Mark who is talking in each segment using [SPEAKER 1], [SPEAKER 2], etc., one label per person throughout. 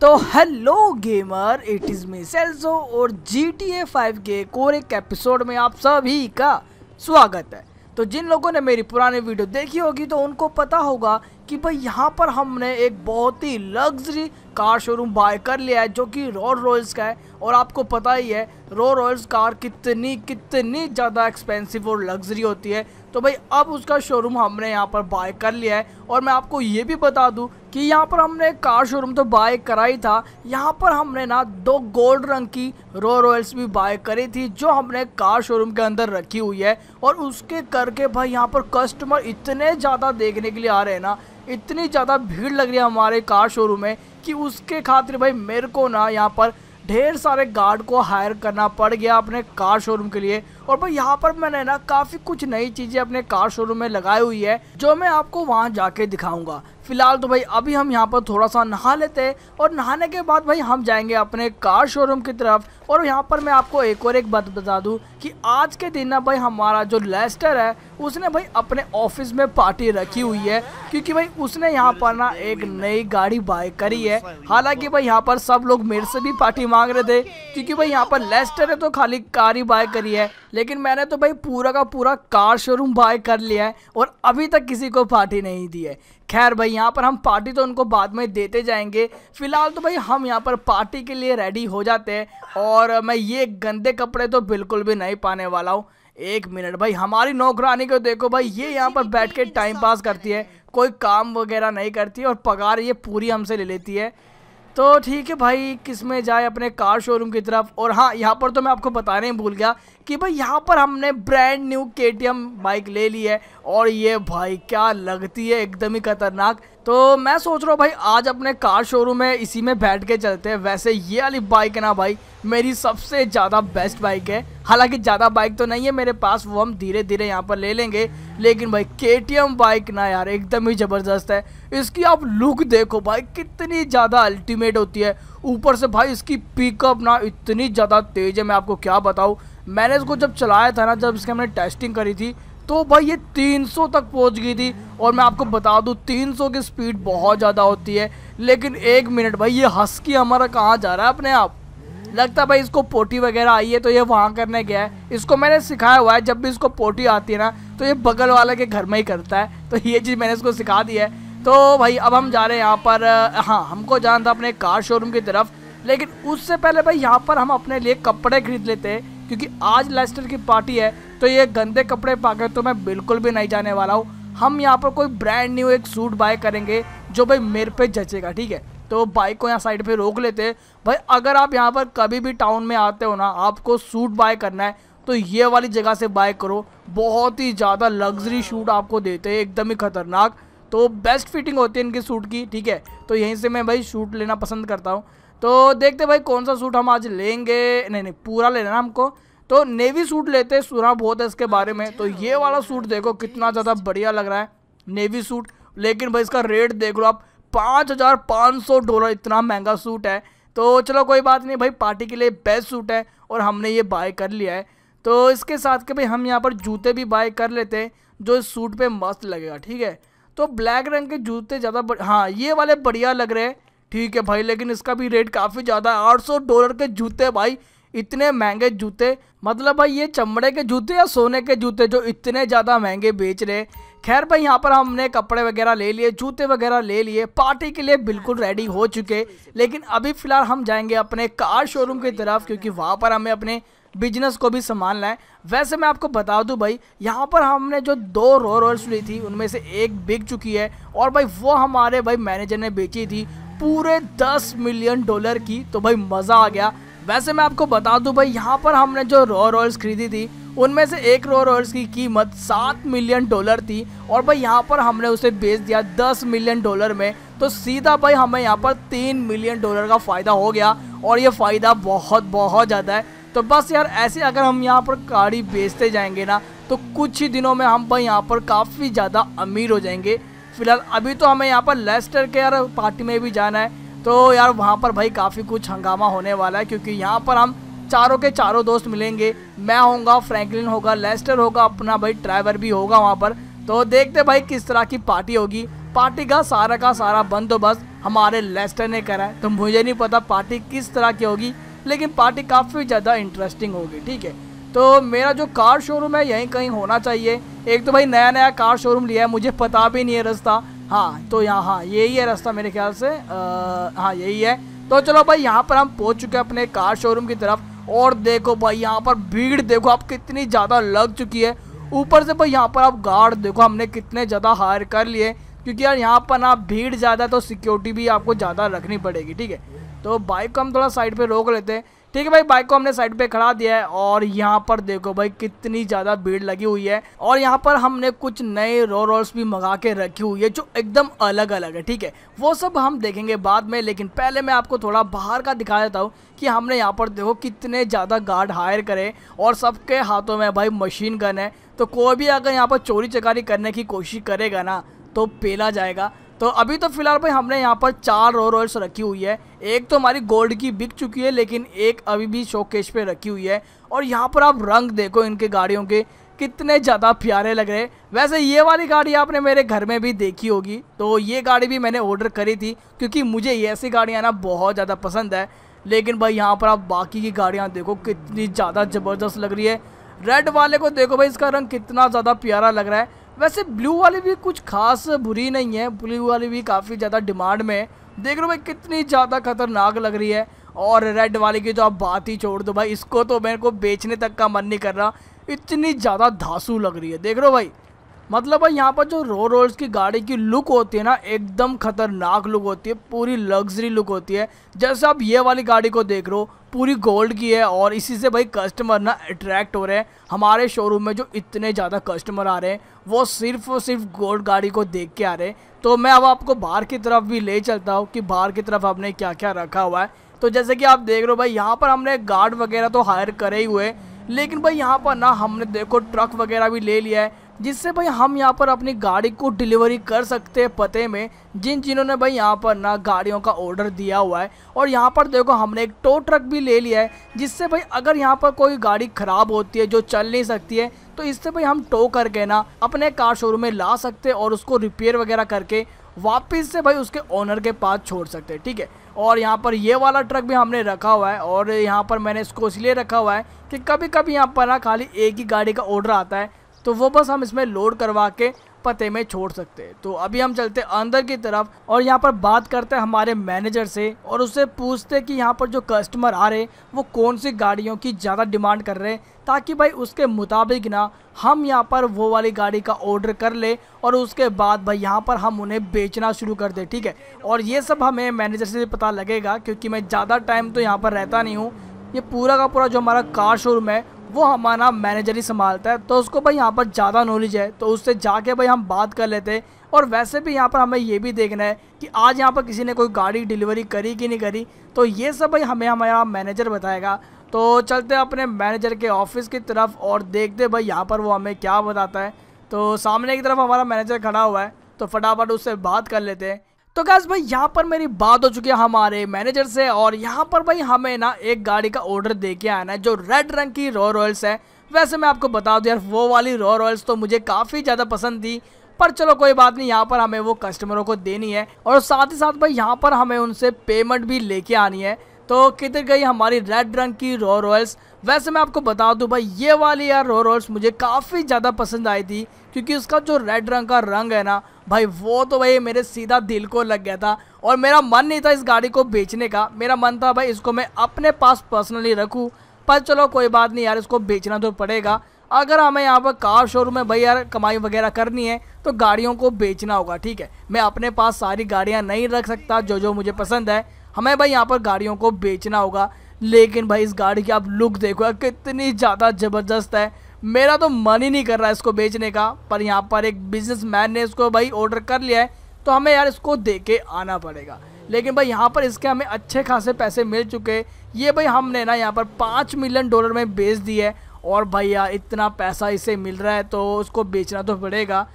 [SPEAKER 1] तो hello gamer it is me Celso और G T A five के कोर एक एपिसोड में आप सभी का स्वागत है तो जिन लोगों ने मेरी पुरानी वीडियो देखी होगी तो उनको पता होगा कि भाई यहाँ पर हमने एक बहुत ही लग्जरी कार शोरूम बाय कर लिया है जो कि रोल रॉयल्स का है और आपको पता ही है रोल रॉयल्स कार कितनी कितनी ज़्यादा एक्सपेंसिव और लग्जरी होती है तो भाई अब उसका शोरूम हमने यहाँ पर बाय कर लिया है और मैं आपको ये भी बता दूँ कि यहाँ पर हमने कार शोरूम तो बाय करा ही था यहाँ पर हमने ना दो गोल्ड रंग की रो रॉयल्स भी बाय करी थी जो हमने कार शोरूम के अंदर रखी हुई है और उसके करके भाई यहाँ पर कस्टमर इतने ज़्यादा देखने के लिए आ रहे हैं ना इतनी ज़्यादा भीड़ लग रही है हमारे कार शोरूम में कि उसके खातिर भाई मेरे को ना यहाँ पर ढेर सारे गार्ड को हायर करना पड़ गया अपने कार शोरूम के लिए और भाई यहाँ पर मैंने ना काफ़ी कुछ नई चीज़ें अपने कार शोरूम में लगाई हुई है जो मैं आपको वहाँ जाके दिखाऊंगा फिलहाल तो भाई अभी हम यहाँ पर थोड़ा सा नहा लेते हैं और नहाने के बाद भाई हम जाएंगे अपने कार शोरूम की तरफ और यहाँ पर मैं आपको एक और एक बात बता दूँ कि आज के दिन ना भाई हमारा जो लेस्टर है उसने भाई अपने ऑफिस में पार्टी रखी हुई है क्योंकि भाई उसने यहाँ पर ना एक नई गाड़ी बाय करी है हालांकि भाई यहाँ पर सब लोग मेरे से भी पार्टी मांग रहे थे क्योंकि भाई यहाँ पर लेस्टर है तो खाली कार ही बाय करी है लेकिन मैंने तो भाई पूरा का पूरा कार शोरूम बाय कर लिया है और अभी तक किसी को पार्टी नहीं दी है खैर भाई यहाँ पर हम पार्टी तो उनको बाद में देते जाएंगे फिलहाल तो भाई हम यहाँ पर पार्टी के लिए रेडी हो जाते हैं और मैं ये गंदे कपड़े तो बिल्कुल भी नहीं पाने वाला हूँ एक मिनट भाई हमारी नौकरानी को देखो भाई ये यहाँ पर बैठ के टाइम पास करती है कोई काम वगैरह नहीं करती और पगार ये पूरी हमसे ले लेती है तो ठीक है भाई किस में जाए अपने कार शोरूम की तरफ और हाँ यहाँ पर तो मैं आपको बताने ही भूल गया कि भाई यहाँ पर हमने ब्रांड न्यू के बाइक ले ली है और ये भाई क्या लगती है एकदम ही खतरनाक तो मैं सोच रहा हूँ भाई आज अपने कार शोरूम में इसी में बैठ के चलते हैं वैसे ये वाली बाइक है ना भाई मेरी सबसे ज़्यादा बेस्ट बाइक है हालांकि ज़्यादा बाइक तो नहीं है मेरे पास वो हम धीरे धीरे यहाँ पर ले लेंगे लेकिन भाई के बाइक ना यार एकदम ही ज़बरदस्त है इसकी आप लुक देखो भाई कितनी ज़्यादा अल्टीमेट होती है ऊपर से भाई इसकी पिकअप ना इतनी ज़्यादा तेज़ है मैं आपको क्या बताऊँ मैंने इसको जब चलाया था ना जब इसके हमने टेस्टिंग करी थी तो भाई ये 300 तक पहुंच गई थी और मैं आपको बता दूं 300 की स्पीड बहुत ज़्यादा होती है लेकिन एक मिनट भाई ये हंस के हमारा कहाँ जा रहा है अपने आप लगता है भाई इसको पोटी वगैरह आई है तो ये वहाँ करने गया है इसको मैंने सिखाया हुआ है जब भी इसको पोटी आती है ना तो ये बगल वाले के घर में ही करता है तो ये चीज़ मैंने इसको सिखा दी है तो भाई अब हम जा रहे हैं यहाँ पर हाँ हमको जाना था अपने कार शोरूम की तरफ लेकिन उससे पहले भाई यहाँ पर हम अपने लिए कपड़े खरीद लेते हैं क्योंकि आज लेस्टर की पार्टी है तो ये गंदे कपड़े पाकर तो मैं बिल्कुल भी नहीं जाने वाला हूँ हम यहाँ पर कोई ब्रांड न्यू एक सूट बाय करेंगे जो भाई मेरे पे जचेगा ठीक है तो बाइक को यहाँ साइड पे रोक लेते भाई अगर आप यहाँ पर कभी भी टाउन में आते हो ना आपको सूट बाय करना है तो ये वाली जगह से बाय करो बहुत ही ज़्यादा लग्जरी सूट आपको देते हैं एकदम ही खतरनाक तो बेस्ट फिटिंग होती है इनके सूट की ठीक है तो यहीं से मैं भाई सूट लेना पसंद करता हूँ तो देखते भाई कौन सा सूट हम आज लेंगे नहीं नहीं पूरा लेना हमको तो नेवी सूट लेते हैं सुना बहुत है इसके बारे में तो ये वाला सूट देखो कितना ज़्यादा बढ़िया लग रहा है नेवी सूट लेकिन भाई इसका रेट देख लो आप पाँच हज़ार पाँच सौ डॉलर इतना महंगा सूट है तो चलो कोई बात नहीं भाई पार्टी के लिए बेस्ट सूट है और हमने ये बाय कर लिया है तो इसके साथ के भाई हम यहाँ पर जूते भी बाय कर लेते हैं जो इस सूट पर मस्त लगेगा ठीक है तो ब्लैक रंग के जूते ज़्यादा हाँ ये वाले बढ़िया लग रहे हैं ठीक है भाई लेकिन इसका भी रेट काफ़ी ज़्यादा है आठ डॉलर के जूते भाई इतने महंगे जूते मतलब भाई ये चमड़े के जूते या सोने के जूते जो इतने ज़्यादा महंगे बेच रहे खैर भाई यहाँ पर हमने कपड़े वगैरह ले लिए जूते वगैरह ले लिए पार्टी के लिए बिल्कुल रेडी हो चुके लेकिन अभी फ़िलहाल हम जाएंगे अपने कार शोरूम की तरफ क्योंकि वहाँ पर हमें अपने बिजनेस को भी संभालना है वैसे मैं आपको बता दूं भाई यहाँ पर हमने जो दो रो रोल्स ली थी उनमें से एक बिक चुकी है और भाई वो हमारे भाई मैनेजर ने बेची थी पूरे 10 मिलियन डॉलर की तो भाई मज़ा आ गया वैसे मैं आपको बता दूं भाई यहाँ पर हमने जो रॉ रॉयल्स खरीदी थी उनमें से एक रो रॉयल्स की कीमत सात मिलियन डॉलर थी और भाई यहाँ पर हमने उसे बेच दिया दस मिलियन डॉलर में तो सीधा भाई हमें यहाँ पर तीन मिलियन डॉलर का फ़ायदा हो गया और ये फ़ायदा बहुत बहुत ज़्यादा है तो बस यार ऐसे अगर हम यहाँ पर गाड़ी बेचते जाएंगे ना तो कुछ ही दिनों में हम भाई यहाँ पर काफ़ी ज़्यादा अमीर हो जाएंगे फिलहाल अभी तो हमें यहाँ पर लेस्टर के यार पार्टी में भी जाना है तो यार वहाँ पर भाई काफ़ी कुछ हंगामा होने वाला है क्योंकि यहाँ पर हम चारों के चारों दोस्त मिलेंगे मैं होऊंगा फ्रैंकलिन होगा लेस्टर होगा अपना भाई ड्राइवर भी होगा वहाँ पर तो देखते भाई किस तरह की पार्टी होगी पार्टी का सारा का सारा बंदोबस्त हमारे लेस्टर ने करा है तो मुझे नहीं पता पार्टी किस तरह की होगी लेकिन पार्टी काफ़ी ज़्यादा इंटरेस्टिंग होगी ठीक है तो मेरा जो कार शोरूम है यहीं कहीं होना चाहिए एक तो भाई नया नया कार शोरूम लिया है मुझे पता भी नहीं है रास्ता हाँ तो यहाँ हाँ यही है रास्ता मेरे ख्याल से आ, हाँ यही है तो चलो भाई यहाँ पर हम पहुँच चुके हैं अपने कार शोरूम की तरफ और देखो भाई यहाँ पर भीड़ देखो आप कितनी ज़्यादा लग चुकी है ऊपर से भाई यहाँ पर आप गार्ड देखो हमने कितने ज़्यादा हायर कर लिए क्योंकि यार यहाँ पर ना भीड़ ज़्यादा तो सिक्योरिटी भी आपको ज़्यादा रखनी पड़ेगी ठीक है तो बाइक को हम थोड़ा साइड पर रोक लेते हैं ठीक है भाई बाइक को हमने साइड पे खड़ा दिया है और यहाँ पर देखो भाई कितनी ज़्यादा भीड़ लगी हुई है और यहाँ पर हमने कुछ नए रो रोल्स भी मंगा के रखी हुई है जो एकदम अलग अलग है ठीक है वो सब हम देखेंगे बाद में लेकिन पहले मैं आपको थोड़ा बाहर का दिखा देता हूँ कि हमने यहाँ पर देखो कितने ज़्यादा गार्ड हायर करे और सबके हाथों में भाई मशीन गन है तो कोई भी अगर यहाँ पर चोरी चकारी करने की कोशिश करेगा ना तो पेला जाएगा तो अभी तो फिलहाल भाई हमने यहाँ पर चार रो रॉयल्स रखी हुई है एक तो हमारी गोल्ड की बिक चुकी है लेकिन एक अभी भी शोकेश पे रखी हुई है और यहाँ पर आप रंग देखो इनके गाड़ियों के कितने ज़्यादा प्यारे लग रहे वैसे ये वाली गाड़ी आपने मेरे घर में भी देखी होगी तो ये गाड़ी भी मैंने ऑर्डर करी थी क्योंकि मुझे ये ऐसी गाड़ियाँ ना बहुत ज़्यादा पसंद है लेकिन भाई यहाँ पर आप बाकी की गाड़ियाँ देखो कितनी ज़्यादा ज़बरदस्त लग रही है रेड वाले को देखो भाई इसका रंग कितना ज़्यादा प्यारा लग रहा है वैसे ब्लू वाली भी कुछ खास बुरी नहीं है ब्लू वाली भी काफ़ी ज़्यादा डिमांड में है देख रहे हो भाई कितनी ज़्यादा खतरनाक लग रही है और रेड वाली की तो आप बात ही छोड़ दो भाई इसको तो मेरे को बेचने तक का मन नहीं कर रहा इतनी ज़्यादा धांसू लग रही है देख रहे हो भाई मतलब भाई यहाँ पर जो रो रोल्स की गाड़ी की लुक होती है ना एकदम खतरनाक लुक होती है पूरी लग्जरी लुक होती है जैसे आप ये वाली गाड़ी को देख रहे हो पूरी गोल्ड की है और इसी से भाई कस्टमर ना अट्रैक्ट हो रहे हैं हमारे शोरूम में जो इतने ज़्यादा कस्टमर आ रहे हैं वो सिर्फ और सिर्फ गोल्ड गाड़ी को देख के आ रहे हैं तो मैं अब आपको बाहर की तरफ भी ले चलता हूँ कि बाहर की तरफ आपने क्या क्या रखा हुआ है तो जैसे कि आप देख रहे हो भाई यहाँ पर हमने गार्ड वगैरह तो हायर करे ही हुए लेकिन भाई यहाँ पर ना हमने देखो ट्रक वगैरह भी ले लिया है जिससे भाई हम यहाँ पर अपनी गाड़ी को डिलीवरी कर सकते हैं पते में जिन जिन्होंने भाई यहाँ पर ना गाड़ियों का ऑर्डर दिया हुआ है और यहाँ पर देखो हमने एक टो ट्रक भी ले लिया है जिससे भाई अगर यहाँ पर कोई गाड़ी ख़राब होती है जो चल नहीं सकती है तो इससे भाई हम टो करके ना अपने कार शोरूम में ला सकते और उसको रिपेयर वगैरह करके वापस से भाई उसके ओनर के पास छोड़ सकते हैं ठीक है और यहाँ पर ये वाला ट्रक भी हमने रखा हुआ है और यहाँ पर मैंने इसको इसलिए रखा हुआ है कि कभी कभी यहाँ पर ना खाली एक ही गाड़ी का ऑर्डर आता है तो वो बस हम इसमें लोड करवा के पते में छोड़ सकते हैं तो अभी हम चलते अंदर की तरफ और यहाँ पर बात करते हैं हमारे मैनेजर से और उससे पूछते कि यहाँ पर जो कस्टमर आ रहे वो कौन सी गाड़ियों की ज़्यादा डिमांड कर रहे हैं ताकि भाई उसके मुताबिक ना हम यहाँ पर वो वाली गाड़ी का ऑर्डर कर ले और उसके बाद भाई यहाँ पर हम उन्हें बेचना शुरू कर दे ठीक है और ये सब हमें मैनेजर से पता लगेगा क्योंकि मैं ज़्यादा टाइम तो यहाँ पर रहता नहीं हूँ ये पूरा का पूरा जो हमारा कार शोरूम है वो हमारा मैनेजर ही संभालता है तो उसको भाई यहाँ पर ज़्यादा नॉलेज है तो उससे जाके भाई हम बात कर लेते हैं और वैसे भी यहाँ पर हमें ये भी देखना है कि आज यहाँ पर किसी ने कोई गाड़ी डिलीवरी करी कि नहीं करी तो ये सब भाई हमें हमारा मैनेजर बताएगा तो चलते हैं अपने मैनेजर के ऑफिस की तरफ और देखते भाई यहाँ पर वो हमें क्या बताता है तो सामने की तरफ हमारा मैनेजर खड़ा हुआ है तो फटाफट उससे बात कर लेते हैं तो गैस भाई यहाँ पर मेरी बात हो चुकी है हमारे मैनेजर से और यहाँ पर भाई हमें ना एक गाड़ी का ऑर्डर दे के आना है जो रेड रंग की रॉ रॉयल्स है वैसे मैं आपको बता दूँ यार वो वाली रॉ रॉयल्स तो मुझे काफ़ी ज़्यादा पसंद थी पर चलो कोई बात नहीं यहाँ पर हमें वो कस्टमरों को देनी है और साथ ही साथ भाई यहाँ पर हमें उनसे पेमेंट भी लेके आनी है तो किधर गई हमारी रेड रंग की रॉ रॉयल्स वैसे मैं आपको बता दूं भाई ये वाली यार रो रोल्स मुझे काफ़ी ज़्यादा पसंद आई थी क्योंकि उसका जो रेड रंग का रंग है ना भाई वो तो भाई मेरे सीधा दिल को लग गया था और मेरा मन नहीं था इस गाड़ी को बेचने का मेरा मन था भाई इसको मैं अपने पास पर्सनली रखूँ पर चलो कोई बात नहीं यार इसको बेचना तो पड़ेगा अगर हमें यहाँ पर कार शोरूम में भाई यार कमाई वगैरह करनी है तो गाड़ियों को बेचना होगा ठीक है मैं अपने पास सारी गाड़ियाँ नहीं रख सकता जो जो मुझे पसंद है हमें भाई यहाँ पर गाड़ियों को बेचना होगा लेकिन भाई इस गाड़ी की आप लुक देखो कितनी ज़्यादा ज़बरदस्त है मेरा तो मन ही नहीं कर रहा है इसको बेचने का पर यहाँ पर एक बिजनेस ने इसको भाई ऑर्डर कर लिया है तो हमें यार इसको दे के आना पड़ेगा लेकिन भाई यहाँ पर इसके हमें अच्छे खासे पैसे मिल चुके ये भाई हमने ना यहाँ पर पाँच मिलियन डॉलर में बेच दी है और भाई यार इतना पैसा इसे मिल रहा है तो उसको बेचना तो पड़ेगा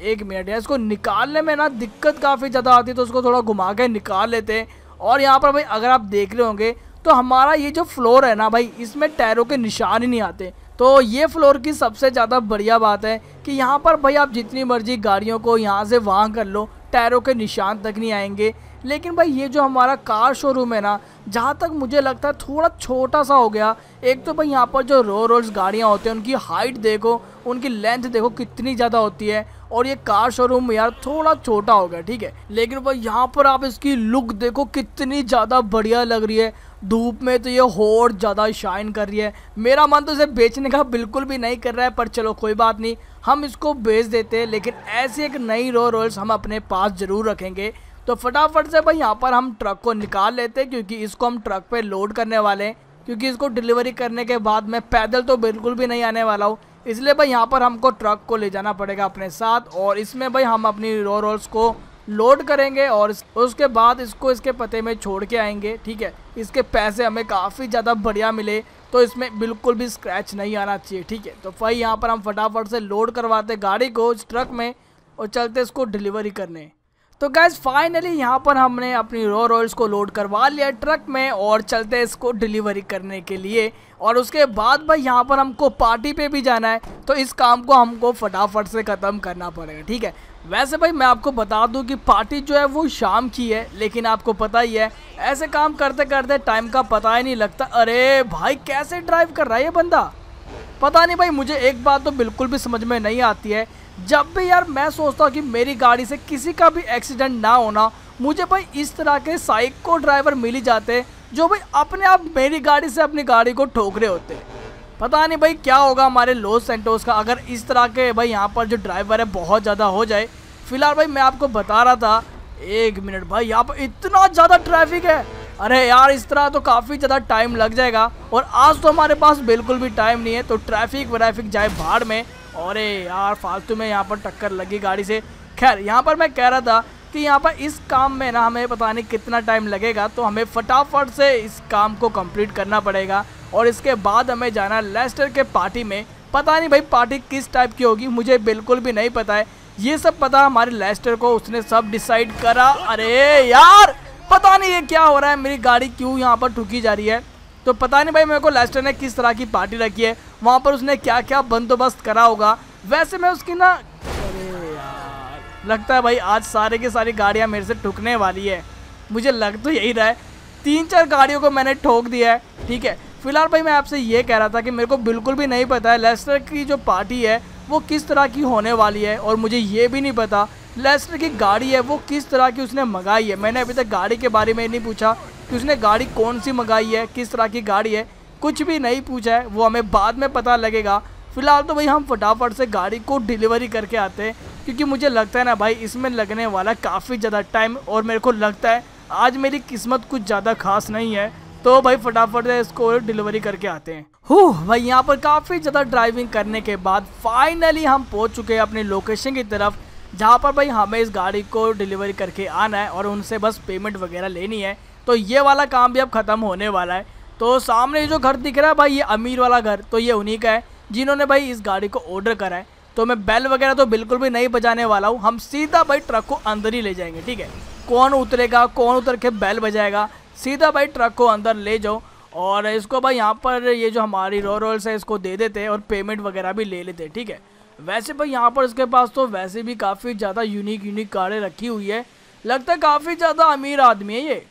[SPEAKER 1] एक मिनट यार इसको निकालने में ना दिक्कत काफ़ी ज़्यादा आती है तो उसको थोड़ा घुमा के निकाल लेते हैं और यहाँ पर भाई अगर आप देख रहे होंगे तो हमारा ये जो फ्लोर है ना भाई इसमें टैरों के निशान ही नहीं आते तो ये फ्लोर की सबसे ज़्यादा बढ़िया बात है कि यहाँ पर भाई आप जितनी मर्जी गाड़ियों को यहाँ से वहाँ कर लो टायरों के निशान तक नहीं आएंगे लेकिन भाई ये जो हमारा कार शोरूम है ना जहाँ तक मुझे लगता है थोड़ा छोटा सा हो गया एक तो भाई यहाँ पर जो रो रोल्स गाड़ियाँ होती हैं उनकी हाइट देखो उनकी लेंथ देखो कितनी ज़्यादा होती है और ये कार शोरूम यार थोड़ा छोटा हो गया ठीक है लेकिन भाई यहाँ पर आप इसकी लुक देखो कितनी ज़्यादा बढ़िया लग रही है धूप में तो ये और ज़्यादा शाइन कर रही है मेरा मन तो इसे बेचने का बिल्कुल भी नहीं कर रहा है पर चलो कोई बात नहीं हम इसको बेच देते हैं लेकिन ऐसी एक नई रो रोल्स हम अपने पास ज़रूर रखेंगे तो फटाफट से भाई यहाँ पर हम ट्रक को निकाल लेते हैं क्योंकि इसको हम ट्रक पर लोड करने वाले हैं क्योंकि इसको डिलीवरी करने के बाद मैं पैदल तो बिल्कुल भी नहीं आने वाला हूँ इसलिए भाई यहाँ पर हमको ट्रक को ले जाना पड़ेगा अपने साथ और इसमें भाई हम अपनी रो रोल्स को लोड करेंगे और उसके बाद इसको इसके पते में छोड़ के आएंगे ठीक है इसके पैसे हमें काफ़ी ज़्यादा बढ़िया मिले तो इसमें बिल्कुल भी स्क्रैच नहीं आना चाहिए ठीक है तो भाई यहाँ पर हम फटाफट से लोड करवाते गाड़ी को उस ट्रक में और चलते इसको डिलीवरी करने तो गैस फाइनली यहाँ पर हमने अपनी रो रॉयल्स को लोड करवा लिया ट्रक में और चलते हैं इसको डिलीवरी करने के लिए और उसके बाद भाई यहाँ पर हमको पार्टी पे भी जाना है तो इस काम को हमको फटाफट से ख़त्म करना पड़ेगा ठीक है वैसे भाई मैं आपको बता दूं कि पार्टी जो है वो शाम की है लेकिन आपको पता ही है ऐसे काम करते करते टाइम का पता ही नहीं लगता अरे भाई कैसे ड्राइव कर रहा है ये बंदा पता नहीं भाई मुझे एक बात तो बिल्कुल भी समझ में नहीं आती है जब भी यार मैं सोचता हूँ कि मेरी गाड़ी से किसी का भी एक्सीडेंट ना होना मुझे भाई इस तरह के साइको ड्राइवर मिल ही जाते जो भाई अपने आप मेरी गाड़ी से अपनी गाड़ी को ठोक रहे होते पता नहीं भाई क्या होगा हमारे लॉस सेंटोस का अगर इस तरह के भाई यहाँ पर जो ड्राइवर है बहुत ज़्यादा हो जाए फिलहाल भाई मैं आपको बता रहा था एक मिनट भाई यहाँ पर इतना ज़्यादा ट्रैफिक है अरे यार इस तरह तो काफ़ी ज़्यादा टाइम लग जाएगा और आज तो हमारे पास बिल्कुल भी टाइम नहीं है तो ट्रैफिक व्रैफिक जाए भाड़ में अरे यार फालतू में यहाँ पर टक्कर लगी गाड़ी से खैर यहाँ पर मैं कह रहा था कि यहाँ पर इस काम में ना हमें पता नहीं कितना टाइम लगेगा तो हमें फटाफट से इस काम को कंप्लीट करना पड़ेगा और इसके बाद हमें जाना लेस्टर के पार्टी में पता नहीं भाई पार्टी किस टाइप की होगी मुझे बिल्कुल भी नहीं पता है ये सब पता हमारे लेस्टर को उसने सब डिसाइड करा अरे यार पता नहीं ये क्या हो रहा है मेरी गाड़ी क्यों यहाँ पर ठुकी जा रही है तो पता नहीं भाई मेरे को लेस्टर ने किस तरह की पार्टी रखी है वहाँ पर उसने क्या क्या बंदोबस्त करा होगा वैसे मैं उसकी ना लगता है भाई आज सारे की सारी गाड़ियाँ मेरे से ठुकने वाली है मुझे लग तो यही रहा है तीन चार गाड़ियों को मैंने ठोक दिया है ठीक है फिलहाल भाई मैं आपसे ये कह रहा था कि मेरे को बिल्कुल भी नहीं पता है लेस्टर की जो पार्टी है वो किस तरह की होने वाली है और मुझे ये भी नहीं पता लेस्टर की गाड़ी है वो किस तरह की उसने मंगाई है मैंने अभी तक गाड़ी के बारे में नहीं पूछा कि उसने गाड़ी कौन सी मंगाई है किस तरह की गाड़ी है कुछ भी नहीं पूछा है वो हमें बाद में पता लगेगा फ़िलहाल तो भाई हम फटाफट से गाड़ी को डिलीवरी करके आते हैं क्योंकि मुझे लगता है ना भाई इसमें लगने वाला काफ़ी ज़्यादा टाइम और मेरे को लगता है आज मेरी किस्मत कुछ ज़्यादा खास नहीं है तो भाई फटाफट से इसको डिलीवरी करके आते हैं हो भाई यहाँ पर काफ़ी ज़्यादा ड्राइविंग करने के बाद फाइनली हम पहुँच चुके हैं अपनी लोकेशन की तरफ जहाँ पर भाई हमें इस गाड़ी को डिलीवरी करके आना है और उनसे बस पेमेंट वगैरह लेनी है तो ये वाला काम भी अब ख़त्म होने वाला है तो सामने जो घर दिख रहा है भाई ये अमीर वाला घर तो ये उन्हीं का है जिन्होंने भाई इस गाड़ी को ऑर्डर करा है तो मैं बेल वगैरह तो बिल्कुल भी नहीं बजाने वाला हूँ हम सीधा भाई ट्रक को अंदर ही ले जाएंगे ठीक है कौन उतरेगा कौन उतर के बैल बजाएगा सीधा भाई ट्रक को अंदर ले जाओ और इसको भाई यहाँ पर ये जो हमारी रो रोल्स है इसको दे देते हैं और पेमेंट वगैरह भी ले लेते हैं ठीक है वैसे भाई यहाँ पर इसके पास तो वैसे भी काफ़ी ज़्यादा यूनिक यूनिक कारें रखी हुई है लगता है काफ़ी ज़्यादा अमीर आदमी है ये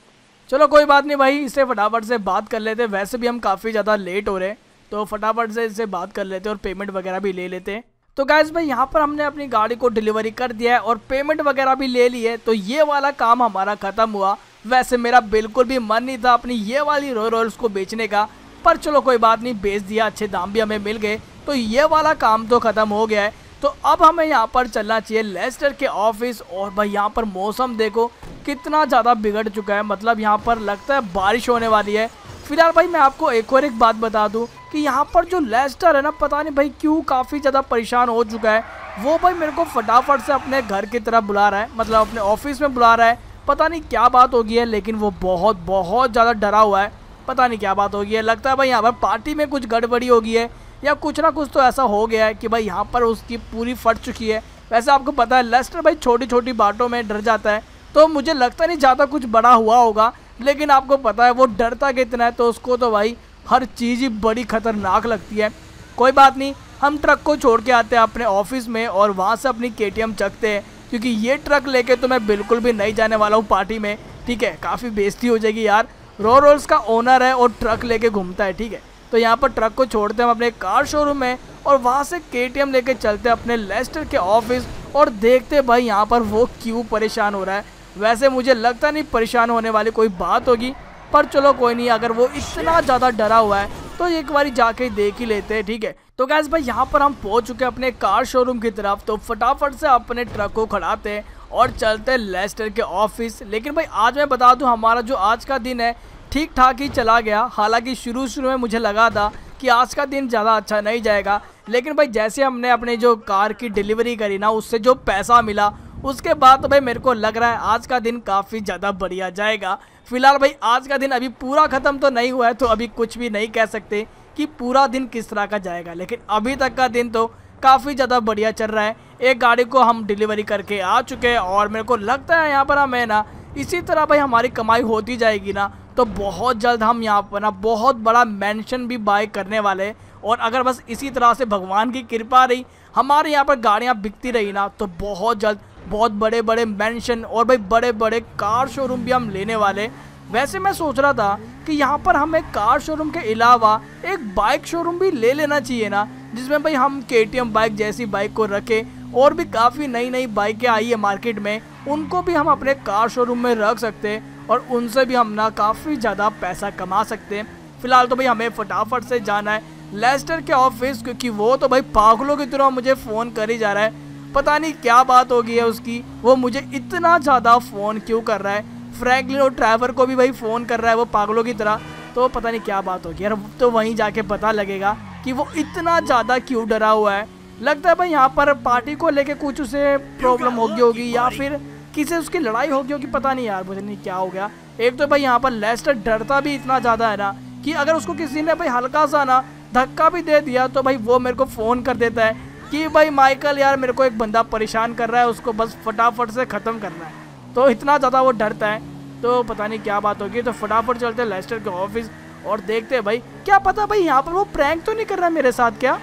[SPEAKER 1] चलो कोई बात नहीं भाई इसे फटाफट से बात कर लेते हैं वैसे भी हम काफ़ी ज़्यादा लेट हो रहे हैं तो फटाफट से इससे बात कर लेते और पेमेंट वगैरह भी ले लेते हैं तो गैस भाई यहाँ पर हमने अपनी गाड़ी को डिलीवरी कर दिया है और पेमेंट वगैरह भी ले ली है तो ये वाला काम हमारा ख़त्म हुआ वैसे मेरा बिल्कुल भी मन नहीं था अपनी ये वाली रोय रॉयल्स को बेचने का पर चलो कोई बात नहीं बेच दिया अच्छे दाम भी हमें मिल गए तो ये वाला काम तो ख़त्म हो गया है तो अब हमें यहाँ पर चलना चाहिए लेस्टर के ऑफिस और भाई यहाँ पर मौसम देखो कितना ज़्यादा बिगड़ चुका है मतलब यहाँ पर लगता है बारिश होने वाली है फिलहाल भाई मैं आपको एक और एक बात बता दूँ कि यहाँ पर जो लेस्टर है ना पता नहीं भाई क्यों काफ़ी ज़्यादा परेशान हो चुका है वो भाई मेरे को फटाफट से अपने घर की तरफ बुला रहा है मतलब अपने ऑफिस में बुला रहा है पता नहीं क्या बात होगी है लेकिन वो बहुत बहुत ज़्यादा डरा हुआ है पता नहीं क्या बात होगी है लगता है भाई यहाँ पर पार्टी में कुछ गड़बड़ी होगी है या कुछ ना कुछ तो ऐसा हो गया है कि भाई यहाँ पर उसकी पूरी फट चुकी है वैसे आपको पता है लेस्टर भाई छोटी छोटी बातों में डर जाता है तो मुझे लगता नहीं ज़्यादा कुछ बड़ा हुआ होगा लेकिन आपको पता है वो डरता कितना है तो उसको तो भाई हर चीज़ ही बड़ी ख़तरनाक लगती है कोई बात नहीं हम ट्रक को छोड़ के आते हैं अपने ऑफिस में और वहाँ से अपनी के चकते हैं क्योंकि ये ट्रक लेके तो मैं बिल्कुल भी नहीं जाने वाला हूँ पार्टी में ठीक है काफ़ी बेजती हो जाएगी यार रो रोल्स का ओनर है और ट्रक लेके घूमता है ठीक है तो यहाँ पर ट्रक को छोड़ते हैं हम अपने कार शोरूम में और वहाँ से के टी चलते हैं अपने लेस्टर के ऑफिस और देखते भाई यहाँ पर वो क्यों परेशान हो रहा है वैसे मुझे लगता नहीं परेशान होने वाली कोई बात होगी पर चलो कोई नहीं अगर वो इतना ज़्यादा डरा हुआ है तो एक बार जाके देख ही लेते हैं ठीक है तो गैस भाई यहाँ पर हम पहुँच चुके हैं अपने कार शोरूम की तरफ तो फटाफट से अपने ट्रक को खड़ाते हैं और चलते हैं लेस्टर के ऑफिस लेकिन भाई आज मैं बता दूँ हमारा जो आज का दिन है ठीक ठाक ही चला गया हालांकि शुरू शुरू में मुझे लगा था कि आज का दिन ज़्यादा अच्छा नहीं जाएगा लेकिन भाई जैसे हमने अपने जो कार की डिलीवरी करी ना उससे जो पैसा मिला उसके बाद तो भाई मेरे को लग रहा है आज का दिन काफ़ी ज़्यादा बढ़िया जाएगा फिलहाल भाई आज का दिन अभी पूरा ख़त्म तो नहीं हुआ है तो अभी कुछ भी नहीं कह सकते कि पूरा दिन किस तरह का जाएगा लेकिन अभी तक का दिन तो काफ़ी ज़्यादा बढ़िया चल रहा है एक गाड़ी को हम डिलीवरी करके आ चुके हैं और मेरे को लगता है यहाँ पर हमें ना इसी तरह भाई हमारी कमाई होती जाएगी ना तो बहुत जल्द हम यहाँ पर ना बहुत बड़ा मैंशन भी बाय करने वाले और अगर बस इसी तरह से भगवान की कृपा रही हमारे यहाँ पर गाड़ियाँ बिकती रही ना तो बहुत जल्द बहुत बड़े बड़े मैंशन और भाई बड़े बड़े कार शोरूम भी हम लेने वाले वैसे मैं सोच रहा था कि यहाँ पर हमें कार शोरूम के अलावा एक बाइक शोरूम भी ले लेना चाहिए ना जिसमें भाई हम के बाइक जैसी बाइक को रखें और भी काफ़ी नई नई बाइकें आई है मार्केट में उनको भी हम अपने कार शोरूम में रख सकते हैं और उनसे भी हम ना काफ़ी ज़्यादा पैसा कमा सकते हैं फिलहाल तो भाई हमें फटाफट से जाना है लेस्टर के ऑफिस क्योंकि वो तो भाई पागलों की तरह मुझे फ़ोन कर ही जा रहा है पता नहीं क्या बात हो गई है उसकी वो मुझे इतना ज़्यादा फ़ोन क्यों कर रहा है फ्रैंकलिन और ट्रैवर को भी भाई फ़ोन कर रहा है वो पागलों की तरह तो पता नहीं क्या बात होगी यार तो वहीं जाके पता लगेगा कि वो इतना ज़्यादा क्यों डरा हुआ है लगता है भाई यहाँ पर पार्टी को लेके कुछ उसे प्रॉब्लम होगी होगी या फिर किसी उसकी लड़ाई होगी होगी पता नहीं यार मुझे नहीं क्या हो गया एक तो भाई यहाँ पर लेस्टर डरता भी इतना ज़्यादा है ना कि अगर उसको किसी ने भाई हल्का सा ना धक्का भी दे दिया तो भाई वो मेरे को फ़ोन कर देता है कि भाई माइकल यार मेरे को एक बंदा परेशान कर रहा है उसको बस फटाफट से ख़त्म करना है तो इतना ज़्यादा वो डरता है तो पता नहीं क्या बात होगी तो फटाफट चलते लेस्टर के ऑफिस और देखते हैं भाई क्या पता भाई यहाँ पर वो प्रैंक तो नहीं कर रहा है मेरे साथ क्या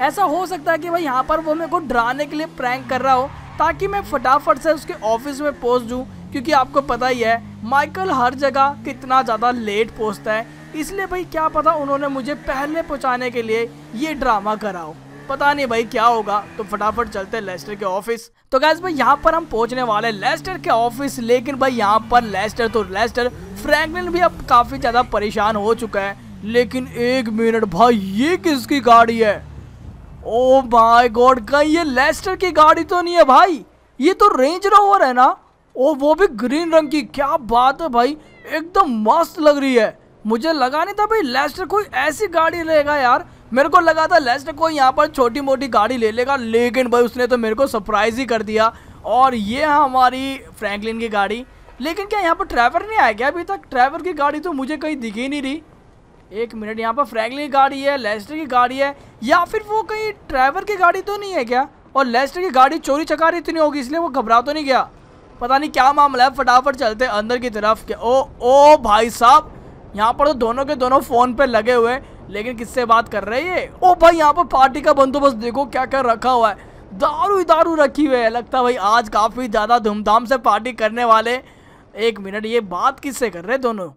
[SPEAKER 1] ऐसा हो सकता है कि भाई यहाँ पर वो मेरे को डराने के लिए प्रैंक कर रहा हो ताकि मैं फटाफट से उसके ऑफिस में पहुँच दूँ क्योंकि आपको पता ही है माइकल हर जगह कितना ज़्यादा लेट पहुँचता है इसलिए भाई क्या पता उन्होंने मुझे पहले पहुँचाने के लिए ये ड्रामा करा हो पता नहीं भाई क्या होगा तो फटाफट चलते हैं लेस्टर के ऑफिस तो गैस भाई यहाँ पर हम पहुँचने वाले हैं लेस्टर के ऑफिस लेकिन भाई यहाँ पर लेस्टर तो लेस्टर फ्रैंकलिन भी अब काफी ज्यादा परेशान हो चुका है लेकिन एक मिनट भाई ये किसकी गाड़ी है ओ माय गॉड कहीं ये लेस्टर की गाड़ी तो नहीं है भाई ये तो रेंज रोवर है ना ओ oh, वो भी ग्रीन रंग की क्या बात है भाई एकदम मस्त लग रही है मुझे लगा नहीं था भाई लेस्टर कोई ऐसी गाड़ी लेगा यार मेरे को लगा था लेस्टर कोई यहाँ पर छोटी मोटी गाड़ी ले लेगा लेकिन भाई उसने तो मेरे को सरप्राइज ही कर दिया और ये है हमारी फ्रैंकलिन की गाड़ी लेकिन क्या यहाँ पर ट्रैवर नहीं आया क्या अभी तक ट्रैवर की गाड़ी तो मुझे कहीं दिखी नहीं रही एक मिनट यहाँ पर फ्रैंकलिन की गाड़ी है लेस्टर की गाड़ी है या फिर वो कहीं ड्राइवर की गाड़ी तो नहीं है क्या और लेस्टर की गाड़ी चोरी चकारी इतनी होगी इसलिए वो घबरा तो नहीं गया पता नहीं क्या मामला है फटाफट चलते अंदर की तरफ के ओ ओ भाई साहब यहाँ पर तो दोनों के दोनों फ़ोन पर लगे हुए लेकिन किससे बात कर रहे ये ओ भाई यहाँ पर पार्टी का बंदोबस्त देखो क्या क्या रखा हुआ है दारू दारू रखी हुई है लगता है भाई आज काफ़ी ज़्यादा धूमधाम से पार्टी करने वाले एक मिनट ये बात किससे कर रहे दोनों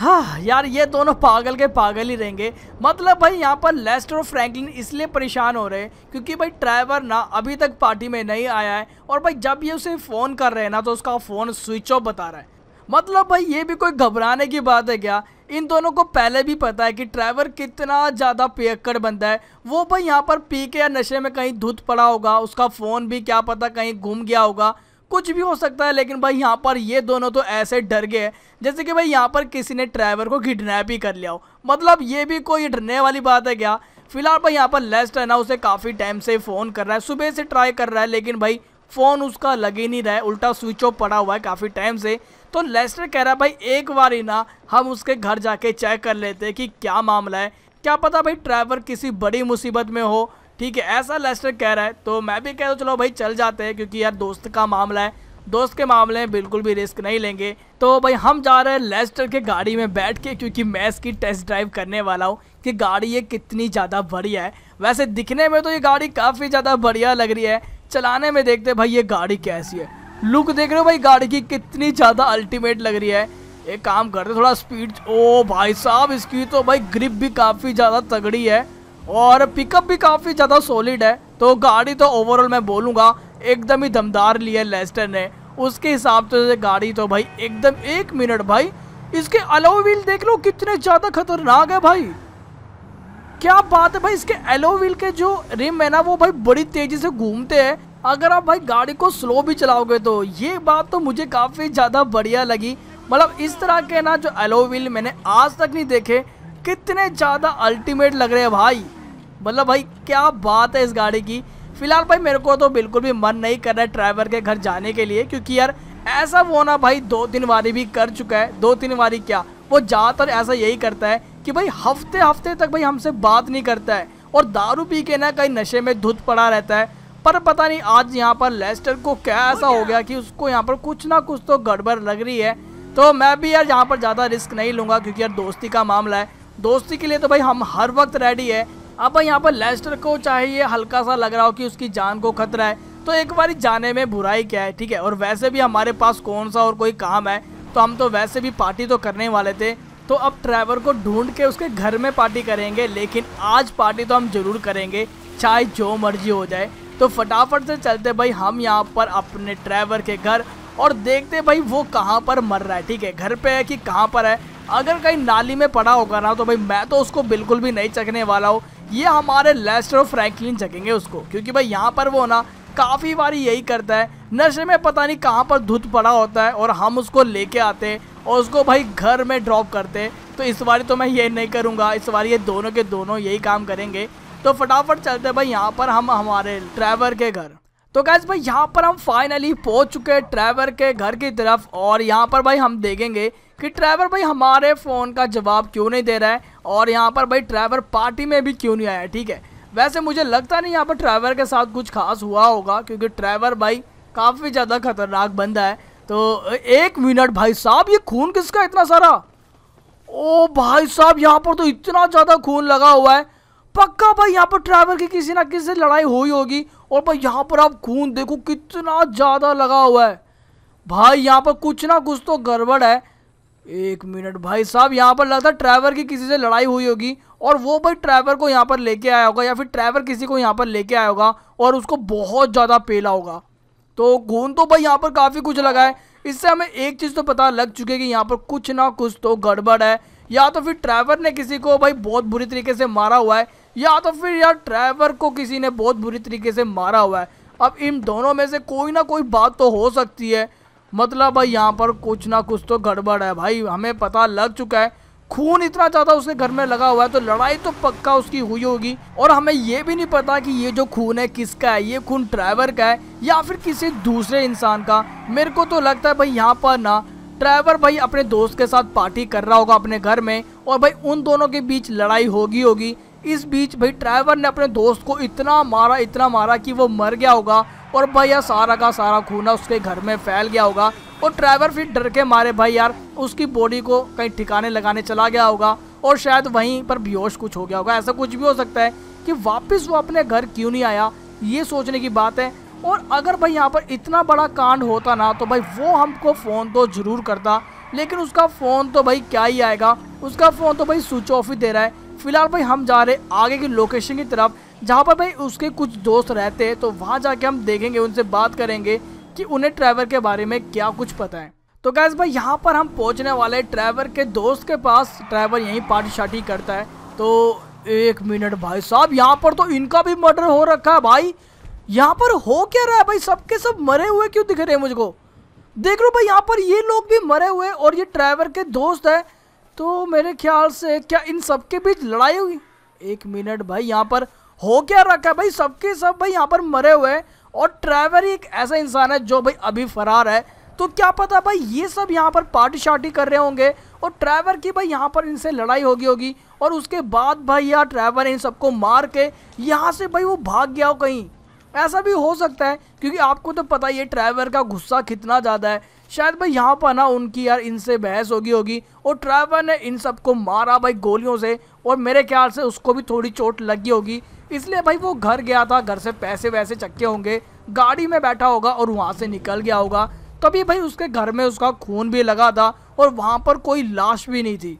[SPEAKER 1] हाँ यार ये दोनों पागल के पागल ही रहेंगे मतलब भाई यहाँ पर लेस्टर और फ्रैंकलिन इसलिए परेशान हो रहे हैं क्योंकि भाई ट्राइवर ना अभी तक पार्टी में नहीं आया है और भाई जब ये उसे फ़ोन कर रहे हैं ना तो उसका फ़ोन स्विच ऑफ बता रहा है मतलब भाई ये भी कोई घबराने की बात है क्या इन दोनों को पहले भी पता है कि ट्राइवर कितना ज़्यादा पियक्कड़ बंदा है वो भाई यहाँ पर पी के या नशे में कहीं धुत पड़ा होगा उसका फ़ोन भी क्या पता कहीं घूम गया होगा कुछ भी हो सकता है लेकिन भाई यहाँ पर ये दोनों तो ऐसे डर गए जैसे कि भाई यहाँ पर किसी ने ड्राइवर को किडनैप ही कर लिया हो मतलब ये भी कोई डरने वाली बात है क्या फिलहाल भाई यहाँ पर लेस्ट है ना उसे काफ़ी टाइम से फ़ोन कर रहा है सुबह से ट्राई कर रहा है लेकिन भाई फ़ोन उसका लग ही नहीं रहा है उल्टा स्विच ऑफ पड़ा हुआ है काफ़ी टाइम से तो लेस्टर कह रहा है भाई एक बार ही ना हम उसके घर जाके चेक कर लेते हैं कि क्या मामला है क्या पता भाई ड्राइवर किसी बड़ी मुसीबत में हो ठीक है ऐसा लेस्टर कह रहा है तो मैं भी कह रहा हूँ चलो भाई चल जाते हैं क्योंकि यार दोस्त का मामला है दोस्त के मामले में बिल्कुल भी रिस्क नहीं लेंगे तो भाई हम जा रहे हैं लेस्टर के गाड़ी में बैठ के क्योंकि मैं इसकी टेस्ट ड्राइव करने वाला हूँ कि गाड़ी ये कितनी ज़्यादा बढ़िया है वैसे दिखने में तो ये गाड़ी काफ़ी ज़्यादा बढ़िया लग रही है चलाने में देखते भाई ये गाड़ी कैसी है लुक देख रहे हो भाई गाड़ी की कितनी ज़्यादा अल्टीमेट लग रही है एक काम करते थोड़ा स्पीड ओ भाई साहब इसकी तो भाई ग्रिप भी काफ़ी ज़्यादा तगड़ी है और पिकअप भी काफ़ी ज़्यादा सॉलिड है तो गाड़ी तो ओवरऑल मैं बोलूँगा एकदम ही दमदार ली है लेस्टर ने उसके हिसाब से तो गाड़ी तो भाई एकदम एक मिनट भाई इसके अलो व्हील देख लो कितने ज़्यादा खतरनाक है भाई क्या बात है भाई इसके एलो व्हील के जो रिम है ना वो भाई बड़ी तेज़ी से घूमते हैं अगर आप भाई गाड़ी को स्लो भी चलाओगे तो ये बात तो मुझे काफ़ी ज़्यादा बढ़िया लगी मतलब इस तरह के ना जो एलो व्हील मैंने आज तक नहीं देखे कितने ज़्यादा अल्टीमेट लग रहे हैं भाई मतलब भाई क्या बात है इस गाड़ी की फिलहाल भाई मेरे को तो बिल्कुल भी मन नहीं कर रहा है ड्राइवर के घर जाने के लिए क्योंकि यार ऐसा वो ना भाई दो तीन बारी भी कर चुका है दो तीन बारी क्या वो ज़्यादातर ऐसा यही करता है कि भाई हफ्ते हफ्ते तक भाई हमसे बात नहीं करता है और दारू पी के ना कहीं नशे में धुत पड़ा रहता है पर पता नहीं आज यहाँ पर लेस्टर को क्या ऐसा हो गया कि उसको यहाँ पर कुछ ना कुछ तो गड़बड़ लग रही है तो मैं भी यार यहाँ पर ज़्यादा रिस्क नहीं लूँगा क्योंकि यार दोस्ती का मामला है दोस्ती के लिए तो भाई हम हर वक्त रेडी है अब यहाँ पर लेस्टर को चाहे ये हल्का सा लग रहा हो कि उसकी जान को खतरा है तो एक बार जाने में बुराई क्या है ठीक है और वैसे भी हमारे पास कौन सा और कोई काम है तो हम तो वैसे भी पार्टी तो करने वाले थे तो अब ट्रैवर को ढूंढ के उसके घर में पार्टी करेंगे लेकिन आज पार्टी तो हम जरूर करेंगे चाहे जो मर्जी हो जाए तो फटाफट से चलते भाई हम यहाँ पर अपने ट्रैवर के घर और देखते भाई वो कहाँ पर मर रहा है ठीक है घर पे है कि कहाँ पर है अगर कहीं नाली में पड़ा होगा ना तो भाई मैं तो उसको बिल्कुल भी नहीं चखने वाला हूँ ये हमारे लेस्टर फ्रैंकलिन चकेंगे उसको क्योंकि भाई यहाँ पर वो ना काफ़ी बार यही करता है नशे में पता नहीं कहाँ पर धुत पड़ा होता है और हम उसको लेके आते हैं और उसको भाई घर में ड्रॉप करते हैं तो इस बारी तो मैं ये नहीं करूँगा इस बार ये दोनों के दोनों यही काम करेंगे तो फटाफट चलते भाई यहाँ पर हम हमारे ड्राइवर के घर तो गैस भाई यहाँ पर हम फाइनली पहुँच चुके हैं ट्रैवर के घर की तरफ और यहाँ पर भाई हम देखेंगे कि ट्रैवर भाई हमारे फ़ोन का जवाब क्यों नहीं दे रहा है और यहाँ पर भाई ट्रैवर पार्टी में भी क्यों नहीं आया ठीक है वैसे मुझे लगता नहीं यहाँ पर ट्रैवर के साथ कुछ खास हुआ होगा क्योंकि ट्रैवर भाई काफ़ी ज़्यादा खतरनाक बंदा है तो एक मिनट भाई साहब ये खून किसका इतना सारा ओ भाई साहब यहाँ पर तो इतना ज़्यादा खून लगा हुआ है पक्का भाई यहाँ पर ट्राइवर की किसी ना किसी से लड़ाई हुई होगी और भाई यहाँ पर आप खून देखो कितना ज़्यादा लगा हुआ है भाई यहाँ पर कुछ ना कुछ तो गड़बड़ है एक मिनट भाई साहब यहाँ पर लगता है ट्राइवर की किसी से लड़ाई हुई होगी और वो भाई ट्राइवर को यहाँ पर लेके आया होगा या फिर ट्राइवर किसी को यहाँ पर लेके आया होगा और उसको बहुत ज़्यादा पेला होगा तो खून तो भाई यहाँ पर काफ़ी कुछ लगा है इससे हमें एक चीज़ तो पता लग चुकी है कि यहाँ पर कुछ ना कुछ तो गड़बड़ है या तो फिर ट्राइवर ने किसी को भाई बहुत बुरी तरीके से मारा हुआ है या तो फिर यार ड्राइवर को किसी ने बहुत बुरी तरीके से मारा हुआ है अब इन दोनों में से कोई ना कोई बात तो हो सकती है मतलब भाई यहाँ पर कुछ ना कुछ तो गड़बड़ है भाई हमें पता लग चुका है खून इतना ज़्यादा उसके घर में लगा हुआ है तो लड़ाई तो पक्का उसकी हुई होगी और हमें ये भी नहीं पता कि ये जो खून है किसका है ये खून ड्राइवर का है या फिर किसी दूसरे इंसान का मेरे को तो लगता है भाई यहाँ पर ना ड्राइवर भाई अपने दोस्त के साथ पार्टी कर रहा होगा अपने घर में और भाई उन दोनों के बीच लड़ाई होगी होगी इस बीच भाई ड्राइवर ने अपने दोस्त को इतना मारा इतना मारा कि वो मर गया होगा और भाई यार सारा का सारा खूना उसके घर में फैल गया होगा और ड्राइवर फिर डर के मारे भाई यार उसकी बॉडी को कहीं ठिकाने लगाने चला गया होगा और शायद वहीं पर बेहोश कुछ हो गया होगा ऐसा कुछ भी हो सकता है कि वापस वो अपने घर क्यों नहीं आया ये सोचने की बात है और अगर भाई यहाँ पर इतना बड़ा कांड होता ना तो भाई वो हमको फ़ोन तो ज़रूर करता लेकिन उसका फ़ोन तो भाई क्या ही आएगा उसका फ़ोन तो भाई स्विच ऑफ ही दे रहा है फिलहाल भाई हम जा रहे आगे की लोकेशन की तरफ जहाँ पर भाई उसके कुछ दोस्त रहते हैं तो वहाँ जाके हम देखेंगे उनसे बात करेंगे कि उन्हें ट्राइवर के बारे में क्या कुछ पता है तो गैस भाई यहाँ पर हम पहुँचने वाले ट्राइवर के दोस्त के पास ट्राइवर यहीं पार्टी शार्टी करता है तो एक मिनट भाई साहब यहाँ पर तो इनका भी मर्डर हो रखा है भाई यहाँ पर हो क्या रहा है भाई सबके सब मरे हुए क्यों दिख रहे हैं मुझको देख लो भाई यहाँ पर ये लोग भी मरे हुए और ये ट्राइवर के दोस्त है तो मेरे ख्याल से क्या इन सब के बीच लड़ाई हुई एक मिनट भाई यहाँ पर हो क्या रखा है भाई सबके सब भाई यहाँ पर मरे हुए हैं और ट्रैवर एक ऐसा इंसान है जो भाई अभी फरार है तो क्या पता भाई ये सब यहाँ पर पार्टी शार्टी कर रहे होंगे और ट्रैवर की भाई यहाँ पर इनसे लड़ाई होगी होगी और उसके बाद भाई यार ट्रैवर इन सबको मार के यहाँ से भाई वो भाग गया हो कहीं ऐसा भी हो सकता है क्योंकि आपको तो पता ही है ट्रैवर का गुस्सा कितना ज़्यादा है शायद भाई यहाँ पर ना उनकी यार इनसे बहस होगी होगी और ट्रैवर ने इन सबको मारा भाई गोलियों से और मेरे ख्याल से उसको भी थोड़ी चोट लगी होगी इसलिए भाई वो घर गया था घर से पैसे वैसे चक्के होंगे गाड़ी में बैठा होगा और वहाँ से निकल गया होगा तभी भाई उसके घर में उसका खून भी लगा था और वहाँ पर कोई लाश भी नहीं थी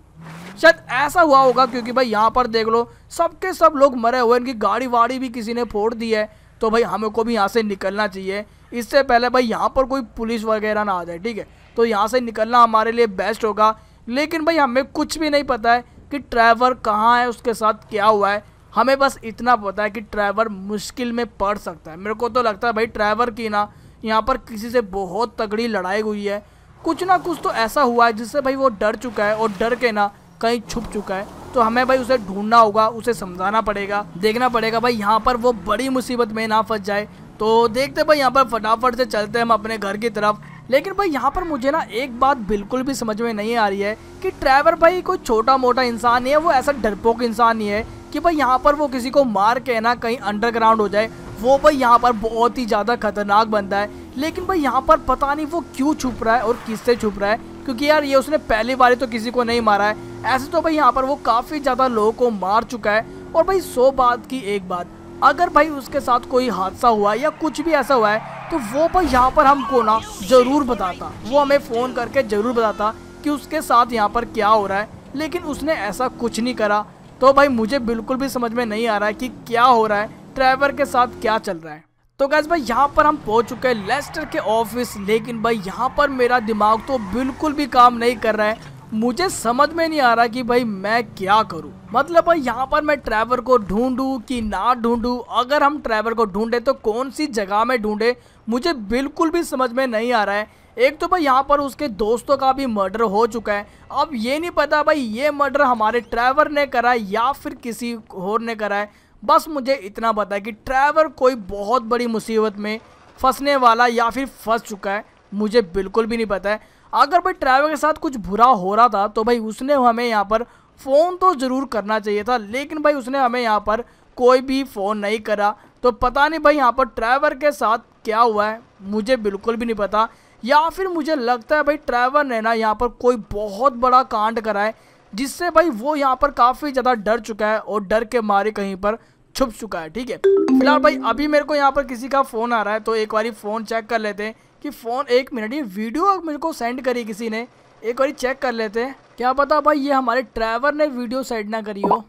[SPEAKER 1] शायद ऐसा हुआ होगा क्योंकि भाई यहाँ पर देख लो सबके सब लोग मरे हुए इनकी गाड़ी वाड़ी भी किसी ने फोड़ दी है तो भाई हमें को भी यहाँ से निकलना चाहिए इससे पहले भाई यहाँ पर कोई पुलिस वगैरह ना आ जाए ठीक है तो यहाँ से निकलना हमारे लिए बेस्ट होगा लेकिन भाई हमें कुछ भी नहीं पता है कि ड्राइवर कहाँ है उसके साथ क्या हुआ है हमें बस इतना पता है कि ड्राइवर मुश्किल में पड़ सकता है मेरे को तो लगता है भाई ड्राइवर की ना यहाँ पर किसी से बहुत तगड़ी लड़ाई हुई है कुछ ना कुछ तो ऐसा हुआ है जिससे भाई वो डर चुका है और डर के ना कहीं छुप चुका है तो हमें भाई उसे ढूंढना होगा उसे समझाना पड़ेगा देखना पड़ेगा भाई यहाँ पर वो बड़ी मुसीबत में ना फंस जाए तो देखते भाई यहाँ पर फटाफट से चलते हैं हम अपने घर की तरफ लेकिन भाई यहाँ पर मुझे ना एक बात बिल्कुल भी समझ में नहीं आ रही है कि ड्राइवर भाई कोई छोटा मोटा इंसान नहीं है वो ऐसा डरपोक इंसान नहीं है कि भाई यहाँ पर वो किसी को मार के ना कहीं अंडरग्राउंड हो जाए वो भाई यहाँ पर बहुत ही ज़्यादा खतरनाक बनता है लेकिन भाई यहाँ पर पता नहीं वो क्यों छुप रहा है और किससे छुप रहा है क्योंकि यार ये उसने पहली बारी तो किसी को नहीं मारा है ऐसे तो भाई यहाँ पर वो काफ़ी ज़्यादा लोगों को मार चुका है और भाई सो बात की एक बात अगर भाई उसके साथ कोई हादसा हुआ है या कुछ भी ऐसा हुआ है तो वो भाई यहाँ पर हमको ना ज़रूर बताता वो हमें फ़ोन करके ज़रूर बताता कि उसके साथ यहाँ पर क्या हो रहा है लेकिन उसने ऐसा कुछ नहीं करा तो भाई मुझे बिल्कुल भी समझ में नहीं आ रहा है कि क्या हो रहा है ड्राइवर के साथ क्या चल रहा है तो गैस भाई यहाँ पर हम पहुँच चुके हैं लेस्टर के ऑफिस लेकिन भाई यहाँ पर मेरा दिमाग तो बिल्कुल भी काम नहीं कर रहा है मुझे समझ में नहीं आ रहा कि भाई मैं क्या करूं मतलब भाई यहाँ पर मैं ट्रैवर को ढूंढूं कि ना ढूंढूं अगर हम ट्रैवर को ढूंढे तो कौन सी जगह में ढूंढे मुझे बिल्कुल भी समझ में नहीं आ रहा है एक तो भाई यहाँ पर उसके दोस्तों का भी मर्डर हो चुका है अब ये नहीं पता भाई ये मर्डर हमारे ट्रैवर ने करा है या फिर किसी और ने करा है बस मुझे इतना पता है कि ट्रैवर कोई बहुत बड़ी मुसीबत में फंसने वाला या फिर फंस चुका है मुझे बिल्कुल भी नहीं पता है अगर भाई ट्रैवर के साथ कुछ बुरा हो रहा था तो भाई उसने हमें यहाँ पर फ़ोन तो ज़रूर करना चाहिए था लेकिन भाई उसने हमें यहाँ पर कोई भी फ़ोन नहीं करा तो पता नहीं भाई यहाँ पर ट्रैवर के साथ क्या हुआ है मुझे बिल्कुल भी नहीं पता या फिर मुझे लगता है भाई ट्रैवर ने ना यहाँ पर कोई बहुत बड़ा कांड करा है जिससे भाई वो यहाँ पर काफ़ी ज़्यादा डर चुका है और डर के मारे कहीं पर छुप चुका है ठीक है फिलहाल भाई अभी मेरे को यहाँ पर किसी का फ़ोन आ रहा है तो एक बार फ़ोन चेक कर लेते हैं कि फ़ोन एक मिनट ये वीडियो मेरे को सेंड करी किसी ने एक बार चेक कर लेते हैं क्या पता भाई ये हमारे ड्राइवर ने वीडियो सेंड ना करी हो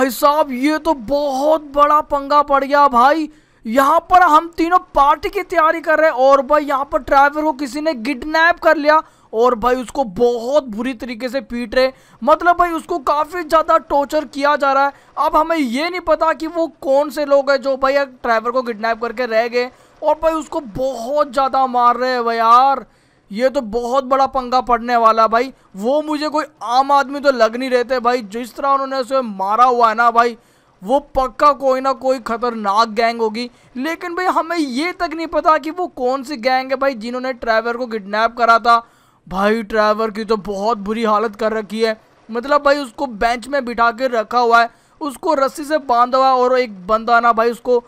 [SPEAKER 1] भाई साहब ये तो बहुत बड़ा पंगा पड़ गया भाई यहाँ पर हम तीनों पार्टी की तैयारी कर रहे हैं और भाई यहाँ पर ड्राइवर को किसी ने किडनैप कर लिया और भाई उसको बहुत बुरी तरीके से पीट रहे मतलब भाई उसको काफ़ी ज़्यादा टॉर्चर किया जा रहा है अब हमें ये नहीं पता कि वो कौन से लोग हैं जो भाई ड्राइवर को किडनैप करके रह गए और भाई उसको बहुत ज़्यादा मार रहे हैं भाई यार ये तो बहुत बड़ा पंगा पड़ने वाला भाई वो मुझे कोई आम आदमी तो लग नहीं रहते भाई जिस तरह उन्होंने उसे मारा हुआ है ना भाई वो पक्का कोई ना कोई खतरनाक गैंग होगी लेकिन भाई हमें ये तक नहीं पता कि वो कौन सी गैंग है भाई जिन्होंने ट्रैवर को किडनैप करा था भाई ट्रैवर की तो बहुत बुरी हालत कर रखी है मतलब भाई उसको बेंच में बिठा के रखा हुआ है उसको रस्सी से बांधा हुआ और एक बंदा ना भाई उसको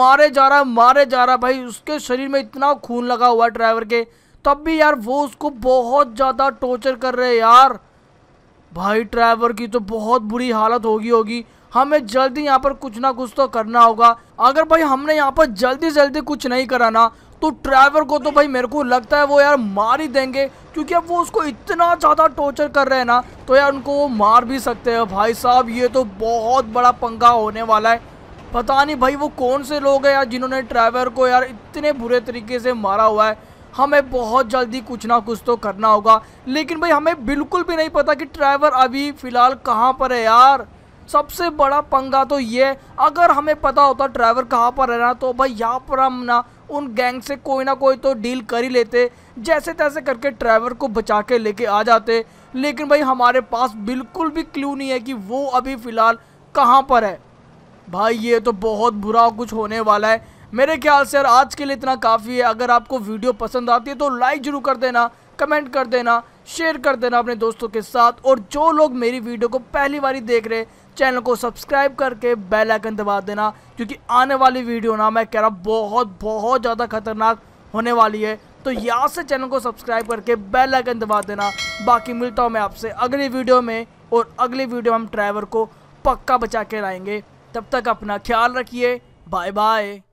[SPEAKER 1] मारे जा रहा है मारे जा रहा है भाई उसके शरीर में इतना खून लगा हुआ है ड्राइवर के तब भी यार वो उसको बहुत ज़्यादा टॉर्चर कर रहे हैं यार भाई ड्राइवर की तो बहुत बुरी हालत होगी होगी हमें जल्दी यहाँ पर कुछ ना कुछ तो करना होगा अगर भाई हमने यहाँ पर जल्दी जल्दी कुछ नहीं करा ना तो ड्राइवर को तो भाई मेरे को लगता है वो यार मार ही देंगे क्योंकि अब वो उसको इतना ज़्यादा टॉर्चर कर रहे हैं ना तो यार उनको वो मार भी सकते हैं भाई साहब ये तो बहुत बड़ा पंगा होने वाला है पता नहीं भाई वो कौन से लोग हैं यार जिन्होंने ड्राइवर को यार इतने बुरे तरीके से मारा हुआ है हमें बहुत जल्दी कुछ ना कुछ तो करना होगा लेकिन भाई हमें बिल्कुल भी नहीं पता कि ड्राइवर अभी फ़िलहाल कहाँ पर है यार सबसे बड़ा पंगा तो ये अगर हमें पता होता ड्राइवर कहाँ पर है ना तो भाई यहाँ पर हम ना उन गैंग से कोई ना कोई तो डील कर ही लेते जैसे तैसे करके ड्राइवर को बचा के लेके आ जाते लेकिन भाई हमारे पास बिल्कुल भी क्लू नहीं है कि वो अभी फ़िलहाल कहाँ पर है भाई ये तो बहुत बुरा कुछ होने वाला है मेरे ख्याल से यार आज के लिए इतना काफ़ी है अगर आपको वीडियो पसंद आती है तो लाइक जरूर कर देना कमेंट कर देना शेयर कर देना अपने दोस्तों के साथ और जो लोग मेरी वीडियो को पहली बार देख रहे चैनल को सब्सक्राइब करके बेल आइकन दबा देना क्योंकि आने वाली वीडियो ना मैं कह रहा बहुत बहुत ज़्यादा खतरनाक होने वाली है तो यहाँ से चैनल को सब्सक्राइब करके बेल आइकन दबा देना बाकी मिलता हूँ मैं आपसे अगली वीडियो में और अगली वीडियो हम ड्राइवर को पक्का बचा के लाएंगे तब तक अपना ख्याल रखिए बाय बाय